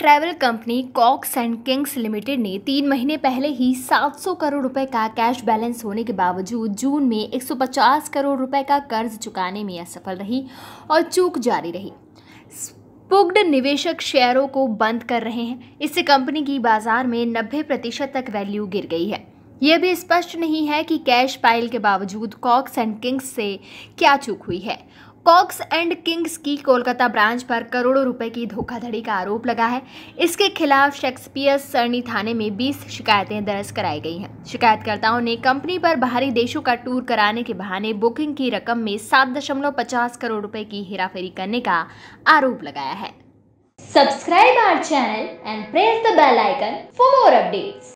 travel company Cox and Kings limited ने तीन महीने पहले ही 700 करोड़ रुपए का कैश बैलेंस होने के बावजूद जून में 150 करोड़ रुपए का कर्ज चुकाने में असफल रही और चूक जारी रही पुग्ड निवेशक शेयरों को बंद कर रहे हैं इससे कंपनी की बाजार में 90 प्रतिशत तक वैल्यू गिर गई है यह भी स्पष्ट नहीं है कि कैश पाइल के बावजूद कॉक्स एंड किंग्स से क्या चूक हुई है कॉक्स एंड किंग्स की कोलकाता ब्रांच पर करोड़ों रुपए की धोखाधड़ी का आरोप लगा है इसके खिलाफ शेक्सपियर सरनी थाने में 20 शिकायतें दर्ज कराई गई हैं शिकायतकर्ताओं ने कंपनी पर बाहरी देशों का टूर कराने के बहाने बुकिंग की रकम में 7.50 करोड़ रुपए की हेराफेरी करने का आरोप लगाया है subscribe our channel and press the bell icon for more updates